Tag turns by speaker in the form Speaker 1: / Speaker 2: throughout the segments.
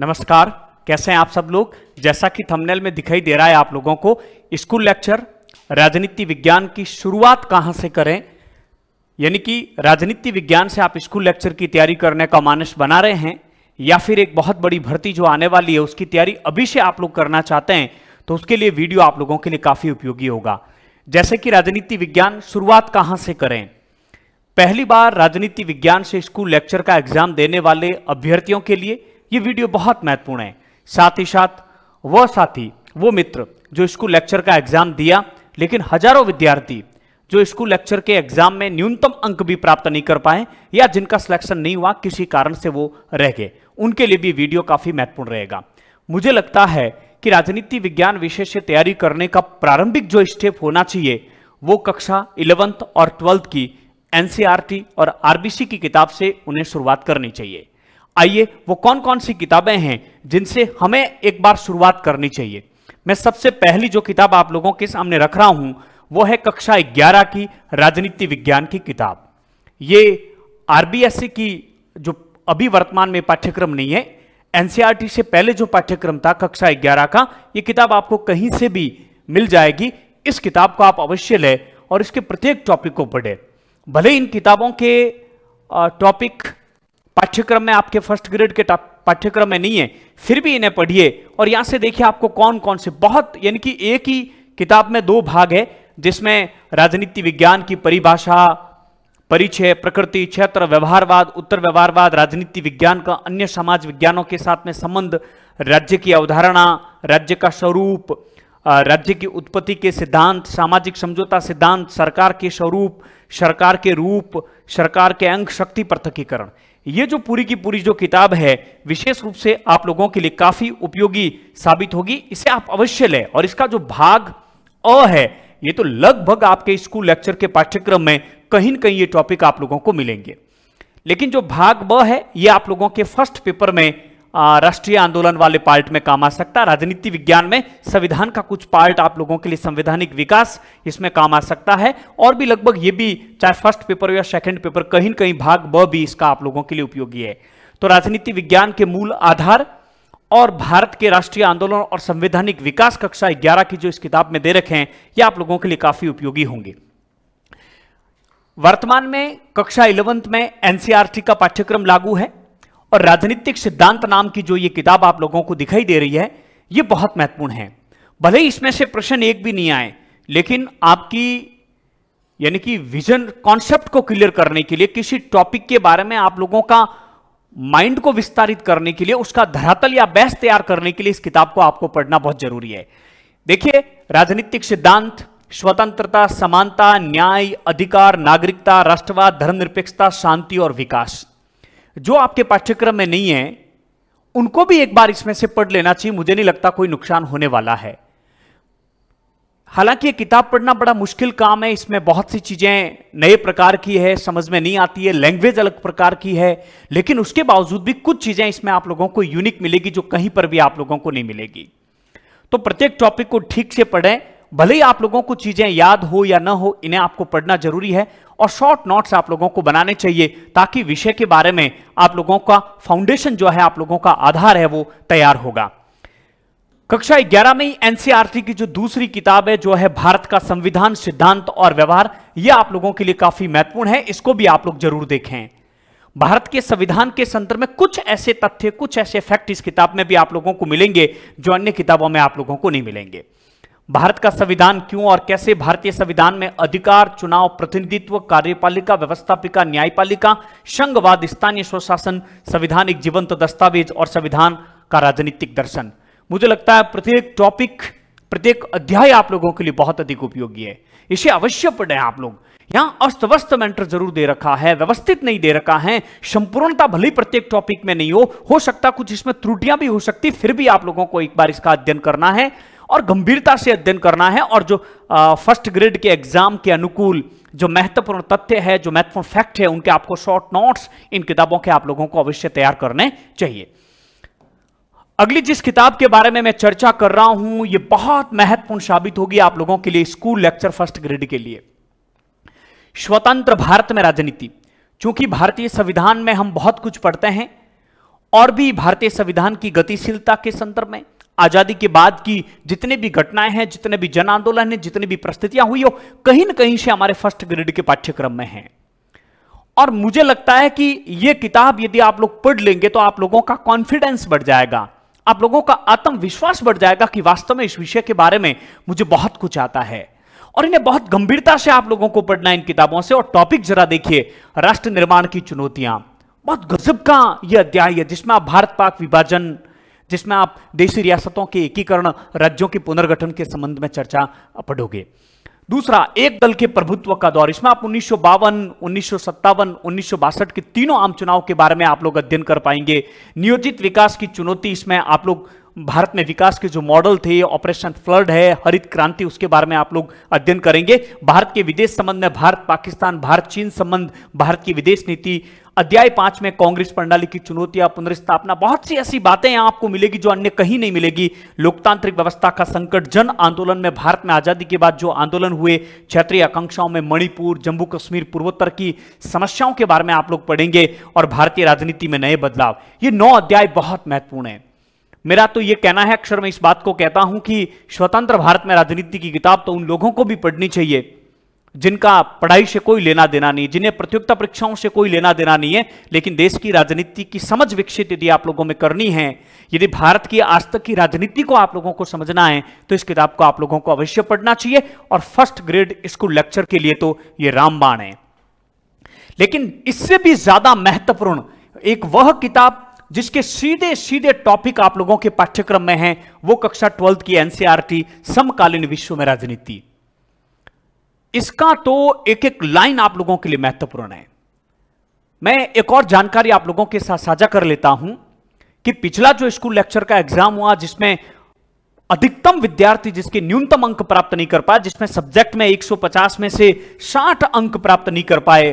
Speaker 1: नमस्कार कैसे हैं आप सब लोग जैसा कि थंबनेल में दिखाई दे रहा है आप लोगों को स्कूल लेक्चर राजनीति विज्ञान की शुरुआत कहाँ से करें यानी कि राजनीति विज्ञान से आप स्कूल लेक्चर की तैयारी करने का मानस बना रहे हैं या फिर एक बहुत बड़ी भर्ती जो आने वाली है उसकी तैयारी अभी से आप लोग करना चाहते हैं तो उसके लिए वीडियो आप लोगों के लिए काफ़ी उपयोगी होगा जैसे कि राजनीति विज्ञान शुरुआत कहाँ से करें पहली बार राजनीति विज्ञान से स्कूल लेक्चर का एग्जाम देने वाले अभ्यर्थियों के लिए ये वीडियो बहुत महत्वपूर्ण है साथ ही साथ वह साथी वो मित्र जो स्कूल लेक्चर का एग्जाम दिया लेकिन हजारों विद्यार्थी जो स्कूल लेक्चर के एग्जाम में न्यूनतम अंक भी प्राप्त नहीं कर पाए या जिनका सिलेक्शन नहीं हुआ किसी कारण से वो रह गए उनके लिए भी वीडियो काफी महत्वपूर्ण रहेगा मुझे लगता है कि राजनीति विज्ञान विषय से तैयारी करने का प्रारंभिक जो स्टेप होना चाहिए वो कक्षा इलेवंथ और ट्वेल्थ की एनसीआरटी e और आरबीसी की किताब से उन्हें शुरुआत करनी चाहिए आइए वो कौन कौन सी किताबें हैं जिनसे हमें एक बार शुरुआत करनी चाहिए मैं सबसे पहली जो किताब आप लोगों के सामने रख रहा हूं वो है कक्षा ग्यारह की राजनीति विज्ञान की किताब ये आरबीएससी की जो अभी वर्तमान में पाठ्यक्रम नहीं है एनसीईआरटी से पहले जो पाठ्यक्रम था कक्षा ग्यारह का ये किताब आपको कहीं से भी मिल जाएगी इस किताब को आप अवश्य लें और इसके प्रत्येक टॉपिक को पढ़े भले इन किताबों के टॉपिक पाठ्यक्रम में आपके फर्स्ट ग्रेड के पाठ्यक्रम में नहीं है फिर भी इन्हें पढ़िए और यहां से देखिए आपको कौन कौन से बहुत यानी कि एक ही किताब में दो भाग है जिसमें राजनीति विज्ञान की परिभाषा परिचय प्रकृति क्षेत्र व्यवहारवाद उत्तर व्यवहारवाद राजनीति विज्ञान का अन्य समाज विज्ञानों के साथ में संबंध राज्य की अवधारणा राज्य का स्वरूप राज्य की उत्पत्ति के सिद्धांत सामाजिक समझौता सिद्धांत सरकार के स्वरूप सरकार के रूप सरकार के अंग शक्ति पृथकीकरण ये जो पूरी की पूरी जो किताब है विशेष रूप से आप लोगों के लिए काफी उपयोगी साबित होगी इसे आप अवश्य लें और इसका जो भाग अ है ये तो लगभग आपके स्कूल लेक्चर के पाठ्यक्रम में कहीं ना कहीं ये टॉपिक आप लोगों को मिलेंगे लेकिन जो भाग ब है ये आप लोगों के फर्स्ट पेपर में राष्ट्रीय आंदोलन वाले पार्ट में काम आ सकता है राजनीति विज्ञान में संविधान का कुछ पार्ट आप लोगों के लिए संवैधानिक विकास इसमें काम आ सकता है और भी लगभग ये भी चाहे फर्स्ट पेपर या सेकंड पेपर कहीं कहीं भाग ब भी इसका आप लोगों के लिए उपयोगी है तो राजनीति विज्ञान के मूल आधार और भारत के राष्ट्रीय आंदोलन और संवैधानिक विकास कक्षा ग्यारह की जो इस किताब में दे रखे हैं ये आप लोगों के लिए काफी उपयोगी होंगे वर्तमान में कक्षा इलेवंथ में एनसीआरटी का पाठ्यक्रम लागू है और राजनीतिक सिद्धांत नाम की जो ये किताब आप लोगों को दिखाई दे रही है ये बहुत महत्वपूर्ण है भले ही इसमें से प्रश्न एक भी नहीं आए लेकिन आपकी यानी कि विजन कॉन्सेप्ट को क्लियर करने के लिए किसी टॉपिक के बारे में आप लोगों का माइंड को विस्तारित करने के लिए उसका धरातल या बहस तैयार करने के लिए इस किताब को आपको पढ़ना बहुत जरूरी है देखिए राजनीतिक सिद्धांत स्वतंत्रता समानता न्याय अधिकार नागरिकता राष्ट्रवाद धर्मनिरपेक्षता शांति और विकास जो आपके पाठ्यक्रम में नहीं है उनको भी एक बार इसमें से पढ़ लेना चाहिए मुझे नहीं लगता कोई नुकसान होने वाला है हालांकि ये किताब पढ़ना बड़ा मुश्किल काम है इसमें बहुत सी चीज़ें नए प्रकार की है समझ में नहीं आती है लैंग्वेज अलग प्रकार की है लेकिन उसके बावजूद भी कुछ चीज़ें इसमें आप लोगों को यूनिक मिलेगी जो कहीं पर भी आप लोगों को नहीं मिलेगी तो प्रत्येक टॉपिक को ठीक से पढ़ें भले ही आप लोगों को चीज़ें याद हो या ना हो इन्हें आपको पढ़ना जरूरी है और शॉर्ट नोट्स आप लोगों को बनाने चाहिए ताकि विषय के बारे में आप लोगों का फाउंडेशन जो है आप लोगों का आधार है वो तैयार होगा कक्षा 11 में एनसीआरटी की जो दूसरी किताब है जो है भारत का संविधान सिद्धांत और व्यवहार यह आप लोगों के लिए काफी महत्वपूर्ण है इसको भी आप लोग जरूर देखें भारत के संविधान के संदर्भ में कुछ ऐसे तथ्य कुछ ऐसे फैक्ट इस किताब में भी आप लोगों को मिलेंगे जो अन्य किताबों में आप लोगों को नहीं मिलेंगे भारत का संविधान क्यों और कैसे भारतीय संविधान में अधिकार चुनाव प्रतिनिधित्व कार्यपालिका व्यवस्थापिका न्यायपालिका संघवाद स्थानीय स्वशासन संविधान एक जीवंत दस्तावेज और संविधान का राजनीतिक दर्शन मुझे लगता है प्रत्येक टॉपिक प्रत्येक अध्याय आप लोगों के लिए बहुत अधिक उपयोगी है इसे अवश्य पढ़े आप लोग यहां अस्त व्यस्त मेंटर जरूर दे रखा है व्यवस्थित नहीं दे रखा है संपूर्णता भले प्रत्येक टॉपिक में नहीं हो हो सकता कुछ इसमें त्रुटियां भी हो सकती फिर भी आप लोगों को एक बार इसका अध्ययन करना है और गंभीरता से अध्ययन करना है और जो फर्स्ट ग्रेड के एग्जाम के अनुकूल जो महत्वपूर्ण तथ्य है जो महत्वपूर्ण फैक्ट है उनके आपको शॉर्ट नोट्स इन किताबों के आप लोगों को अवश्य तैयार करने चाहिए अगली जिस किताब के बारे में मैं चर्चा कर रहा हूं यह बहुत महत्वपूर्ण साबित होगी आप लोगों के लिए स्कूल लेक्चर फर्स्ट ग्रेड के लिए स्वतंत्र भारत में राजनीति चूंकि भारतीय संविधान में हम बहुत कुछ पढ़ते हैं और भी भारतीय संविधान की गतिशीलता के संदर्भ में आज़ादी के बाद की जितने भी घटनाएं हैं जितने भी जन आंदोलन है जितनी भी परिस्थितियां हुई हो कहीं ना कहीं से हमारे फर्स्ट ग्रेड के पाठ्यक्रम में है और मुझे लगता है कि यह किताब यदि आप लोग पढ़ लेंगे तो आप लोगों का कॉन्फिडेंस बढ़ जाएगा आप लोगों का आत्मविश्वास बढ़ जाएगा कि वास्तव में इस विषय के बारे में मुझे बहुत कुछ आता है और इन्हें बहुत गंभीरता से आप लोगों को पढ़ना इन किताबों से और टॉपिक जरा देखिए राष्ट्र निर्माण की चुनौतियां बहुत गजब का यह अध्याय है जिसमें आप भारत पाक विभाजन जिसमें आप देशी रियासतों के एकीकरण राज्यों के पुनर्गठन के संबंध में चर्चा पढ़ोगे दूसरा एक दल के प्रभुत्व का दौर इसमें आप उन्नीस सौ बावन उन्नीस सौ सत्तावन उन्नीस सौ बासठ के तीनों आम चुनाव के बारे में आप लोग अध्ययन कर पाएंगे नियोजित विकास की चुनौती इसमें आप लोग भारत में विकास के जो मॉडल थे ऑपरेशन फ्लड है हरित क्रांति उसके बारे में आप लोग अध्ययन करेंगे भारत के विदेश संबंध में भारत पाकिस्तान भारत चीन संबंध भारत की विदेश नीति अध्याय पांच में कांग्रेस प्रणाली की चुनौतियां पुनर्स्थापना बहुत सी ऐसी बातें आपको मिलेगी जो अन्य कहीं नहीं मिलेगी लोकतांत्रिक व्यवस्था का संकट जन आंदोलन में भारत में आजादी के बाद जो आंदोलन हुए क्षेत्रीय आकांक्षाओं में मणिपुर जम्मू कश्मीर पूर्वोत्तर की समस्याओं के बारे में आप लोग पढ़ेंगे और भारतीय राजनीति में नए बदलाव ये नौ अध्याय बहुत महत्वपूर्ण है मेरा तो ये कहना है अक्षर में इस बात को कहता हूं कि स्वतंत्र भारत में राजनीति की किताब तो उन लोगों को भी पढ़नी चाहिए जिनका पढ़ाई से कोई लेना देना नहीं जिन्हें प्रतियोगिता परीक्षाओं से कोई लेना देना नहीं है लेकिन देश की राजनीति की समझ विकसित यदि आप लोगों में करनी है यदि भारत की आज तक की राजनीति को आप लोगों को समझना है तो इस किताब को आप लोगों को अवश्य पढ़ना चाहिए और फर्स्ट ग्रेड स्कूल लेक्चर के लिए तो ये रामबाण है लेकिन इससे भी ज्यादा महत्वपूर्ण एक वह किताब जिसके सीधे सीधे टॉपिक आप लोगों के पाठ्यक्रम में हैं वो कक्षा ट्वेल्थ की एनसीआरटी e समकालीन विश्व में राजनीति इसका तो एक एक लाइन आप लोगों के लिए महत्वपूर्ण है मैं एक और जानकारी आप लोगों के साथ साझा कर लेता हूं कि पिछला जो स्कूल लेक्चर का एग्जाम हुआ जिसमें अधिकतम विद्यार्थी जिसके न्यूनतम अंक प्राप्त नहीं कर पाए जिसमें सब्जेक्ट में 150 में से 60 अंक प्राप्त नहीं कर पाए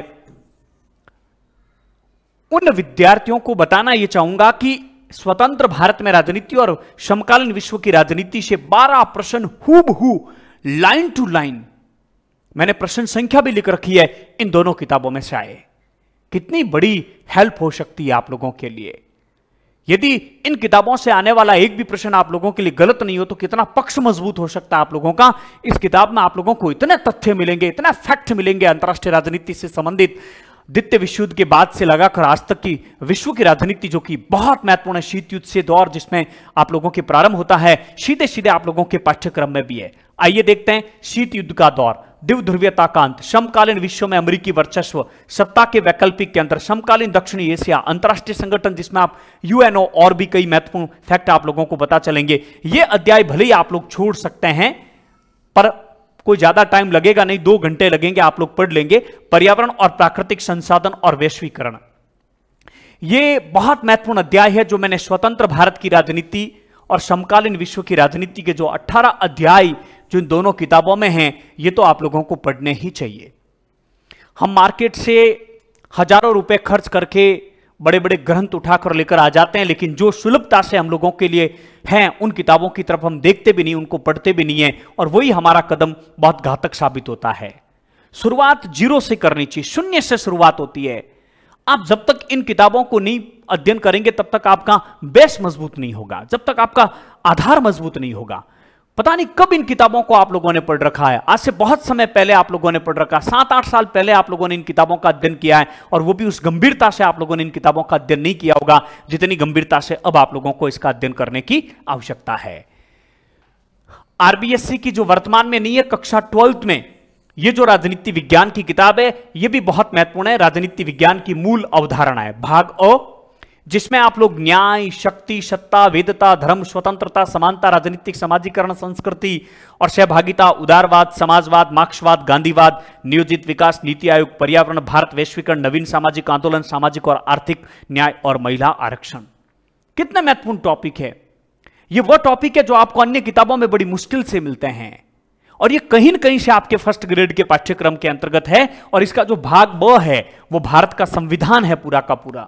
Speaker 1: उन विद्यार्थियों को बताना यह चाहूंगा कि स्वतंत्र भारत में राजनीति और समकालीन विश्व की राजनीति से 12 प्रश्न हु लाइन टू लाइन मैंने प्रश्न संख्या भी लिख रखी है इन दोनों किताबों में से आए कितनी बड़ी हेल्प हो सकती है आप लोगों के लिए यदि इन किताबों से आने वाला एक भी प्रश्न आप लोगों के लिए गलत नहीं हो तो कितना पक्ष मजबूत हो सकता है आप लोगों का इस किताब में आप लोगों को इतने तथ्य मिलेंगे इतने फैक्ट मिलेंगे अंतर्राष्ट्रीय राजनीति से संबंधित द्वितीय विश्व युद्ध के बाद से लगाकर आज तक की विश्व की राजनीति जो कि बहुत महत्वपूर्ण है शीत युद्ध से दौर जिसमें आप लोगों के प्रारंभ होता है सीधे सीधे आप लोगों के पाठ्यक्रम में भी है आइए देखते हैं शीत युद्ध का दौर दिव ध्रुवीयता कांत समकालीन विश्व में अमेरिकी वर्चस्व सत्ता के वैकल्पिक के अंतर समकालीन दक्षिणी एशिया अंतर्राष्ट्रीय संगठन जिसमें आप यूएनओ और भी कई महत्वपूर्ण फैक्ट आप लोगों को बता चलेंगे ये अध्याय भले ही आप लोग छोड़ सकते हैं पर कोई ज्यादा टाइम लगेगा नहीं दो घंटे लगेंगे आप लोग पढ़ लेंगे पर्यावरण और प्राकृतिक संसाधन और वैश्वीकरण ये बहुत महत्वपूर्ण अध्याय है जो मैंने स्वतंत्र भारत की राजनीति और समकालीन विश्व की राजनीति के जो 18 अध्याय जो इन दोनों किताबों में हैं ये तो आप लोगों को पढ़ने ही चाहिए हम मार्केट से हजारों रुपए खर्च करके बड़े बड़े ग्रंथ उठाकर लेकर आ जाते हैं लेकिन जो सुलभता से हम लोगों के लिए हैं उन किताबों की तरफ हम देखते भी नहीं उनको पढ़ते भी नहीं है और वही हमारा कदम बहुत घातक साबित होता है शुरुआत जीरो से करनी चाहिए शून्य से शुरुआत होती है आप जब तक इन किताबों को नहीं अध्ययन करेंगे तब तक आपका बेस मजबूत नहीं होगा जब तक आपका आधार मजबूत नहीं होगा पता नहीं कब इन किताबों को आप लोगों ने पढ़ रखा है आज से बहुत समय पहले आप लोगों ने पढ़ रखा है सात आठ साल पहले आप लोगों ने इन किताबों का अध्ययन किया है और वो भी उस गंभीरता से आप लोगों ने इन किताबों का अध्ययन नहीं किया होगा जितनी गंभीरता से अब आप लोगों को इसका अध्ययन करने की आवश्यकता है आरबीएससी की जो वर्तमान में नहीं है कक्षा ट्वेल्थ में ये जो राजनीति विज्ञान की किताब है ये भी बहुत महत्वपूर्ण है राजनीति विज्ञान की मूल अवधारणा है भाग अ जिसमें आप लोग न्याय शक्ति सत्ता वेदता धर्म स्वतंत्रता समानता राजनीतिक समाजीकरण संस्कृति और सहभागिता उदारवाद समाजवाद मार्क्सवाद गांधीवाद नियोजित विकास नीति आयोग पर्यावरण भारत वैश्वीकरण नवीन सामाजिक आंदोलन सामाजिक और आर्थिक न्याय और महिला आरक्षण कितने महत्वपूर्ण टॉपिक है ये वो टॉपिक है जो आपको अन्य किताबों में बड़ी मुश्किल से मिलते हैं और ये कहीं ना कहीं से आपके फर्स्ट ग्रेड के पाठ्यक्रम के अंतर्गत है और इसका जो भाग ब है वो भारत का संविधान है पूरा का पूरा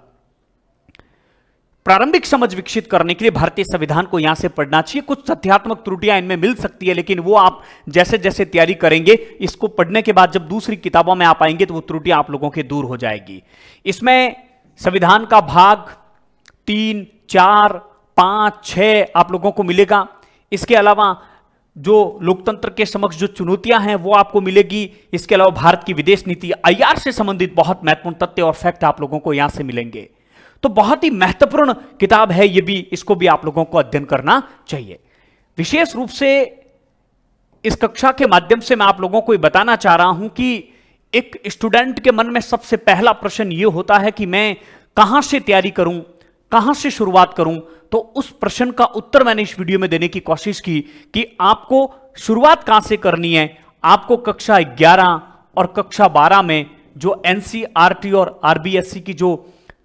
Speaker 1: प्रारंभिक समझ विकसित करने के लिए भारतीय संविधान को यहां से पढ़ना चाहिए कुछ तथ्यात्मक त्रुटियां इनमें मिल सकती है लेकिन वो आप जैसे जैसे तैयारी करेंगे इसको पढ़ने के बाद जब दूसरी किताबों में आप आएंगे तो वो त्रुटियां आप लोगों के दूर हो जाएगी इसमें संविधान का भाग तीन चार पांच छ आप लोगों को मिलेगा इसके अलावा जो लोकतंत्र के समक्ष जो चुनौतियां हैं वो आपको मिलेगी इसके अलावा भारत की विदेश नीति आईआर से संबंधित बहुत महत्वपूर्ण तथ्य और फैक्ट आप लोगों को यहां से मिलेंगे तो बहुत ही महत्वपूर्ण किताब है ये भी इसको भी आप लोगों को अध्ययन करना चाहिए विशेष रूप से इस कक्षा के माध्यम से मैं आप लोगों को बताना चाह रहा हूं कि एक स्टूडेंट के मन में सबसे पहला प्रश्न ये होता है कि मैं कहां से तैयारी करूं कहां से शुरुआत करूं तो उस प्रश्न का उत्तर मैंने इस वीडियो में देने की कोशिश की कि आपको शुरुआत कहां से करनी है आपको कक्षा 11 और कक्षा 12 में जो एनसीआरटी e और आरबीएससी e की जो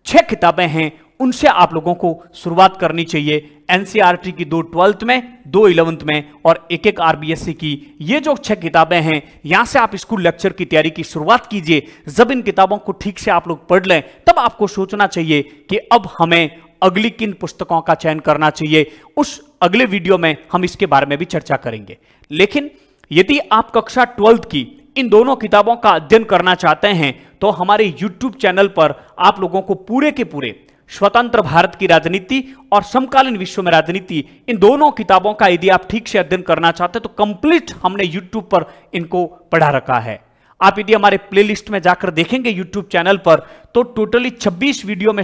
Speaker 1: छह किताबें हैं उनसे आप लोगों को शुरुआत करनी चाहिए एनसीआरटी e की दो ट्वेल्थ में दो इलेवंथ में और एक एक आरबीएससी की ये जो छह किताबें हैं यहां से आप स्कूल लेक्चर की तैयारी की शुरुआत कीजिए जब इन किताबों को ठीक से आप लोग पढ़ लें तब आपको सोचना चाहिए कि अब हमें अगली किन पुस्तकों का चयन करना चाहिए उस अगले वीडियो में हम इसके बारे में भी चर्चा करेंगे लेकिन यदि आप कक्षा ट्वेल्थ की इन दोनों किताबों का अध्ययन करना चाहते हैं तो हमारे यूट्यूब चैनल पर आप लोगों को पूरे के पूरे स्वतंत्र भारत की राजनीति और समकालीन विश्व में राजनीति इन दोनों किताबों का यदि आप ठीक से अध्ययन करना चाहते हैं तो कंप्लीट हमने यूट्यूब पर इनको पढ़ा रखा है आप यदि हमारे प्लेलिस्ट में जाकर देखेंगे यूट्यूब चैनल पर तो टोटली 26 वीडियो में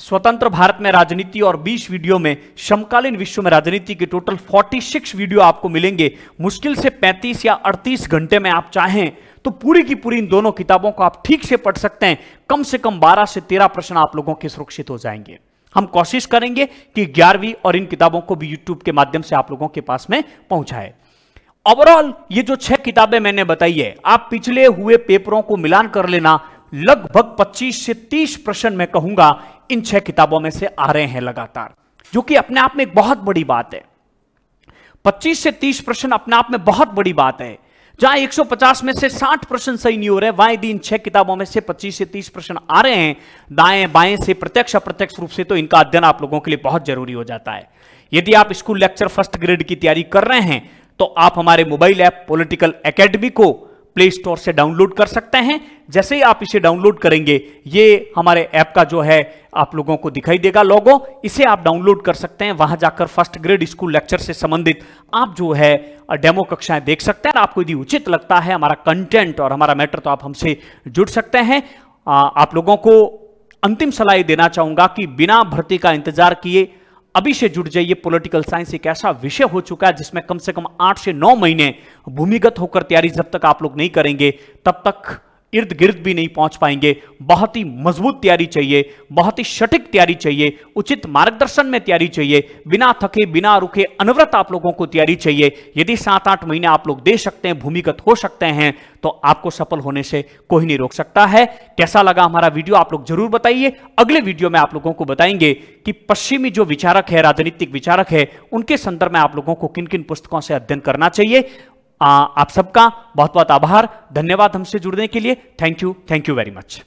Speaker 1: स्वतंत्र भारत में राजनीति और 20 वीडियो में समकालीन विश्व में राजनीति के टोटल 46 वीडियो आपको मिलेंगे मुश्किल से 35 या 38 घंटे में आप चाहें तो पूरी की पूरी इन दोनों किताबों को आप ठीक से पढ़ सकते हैं कम से कम 12 से 13 प्रश्न आप लोगों के सुरक्षित हो जाएंगे हम कोशिश करेंगे कि ग्यारहवीं और इन किताबों को भी यूट्यूब के माध्यम से आप लोगों के पास में पहुंचाए ओवरऑल ये जो छह किताबें मैंने बताई है आप पिछले हुए पेपरों को मिलान कर लेना लगभग 25 से 30 प्रश्न मैं कहूंगा इन छह किताबों में से आ रहे हैं लगातार जो कि अपने आप में एक बहुत बड़ी बात है 25 से 30 प्रश्न अपने आप में बहुत बड़ी बात है जहां 150 में से 60 प्रश्न सही नहीं हो रहे वाई दिन छह किताबों में से 25 से 30 प्रश्न आ रहे हैं दाएं बाएं से प्रत्यक्ष अप्रत्यक्ष रूप से तो इनका अध्ययन आप लोगों के लिए बहुत जरूरी हो जाता है यदि आप स्कूल लेक्चर फर्स्ट ग्रेड की तैयारी कर रहे हैं तो आप हमारे मोबाइल ऐप पोलिटिकल अकेडमी को प्ले स्टोर से डाउनलोड कर सकते हैं जैसे ही आप इसे डाउनलोड करेंगे ये हमारे ऐप का जो है आप लोगों को दिखाई देगा लोगो इसे आप डाउनलोड कर सकते हैं वहां जाकर फर्स्ट ग्रेड स्कूल लेक्चर से संबंधित आप जो है डेमो कक्षाएं देख सकते हैं आपको यदि उचित लगता है हमारा कंटेंट और हमारा मैटर तो आप हमसे जुड़ सकते हैं आप लोगों को अंतिम सलाह देना चाहूंगा कि बिना भर्ती का इंतजार किए अभी से जुड़ जाइए पॉलिटिकल साइंस एक ऐसा विषय हो चुका है जिसमें कम से कम आठ से नौ महीने भूमिगत होकर तैयारी जब तक आप लोग नहीं करेंगे तब तक इर्द गिर्द भी नहीं पहुंच पाएंगे बहुत ही मजबूत तैयारी चाहिए बहुत ही सटीक तैयारी चाहिए उचित मार्गदर्शन में तैयारी चाहिए बिना थके बिना रुके अनवरत आप लोगों को तैयारी चाहिए यदि सात आठ महीने आप लोग दे सकते हैं भूमिगत हो सकते हैं तो आपको सफल होने से कोई नहीं रोक सकता है कैसा लगा हमारा वीडियो आप लोग जरूर बताइए अगले वीडियो में आप लोगों को बताएंगे कि पश्चिमी जो विचारक है राजनीतिक विचारक है उनके संदर्भ में आप लोगों को किन किन पुस्तकों से अध्ययन करना चाहिए आप सबका बहुत बहुत आभार धन्यवाद हमसे जुड़ने के लिए thank you thank you very much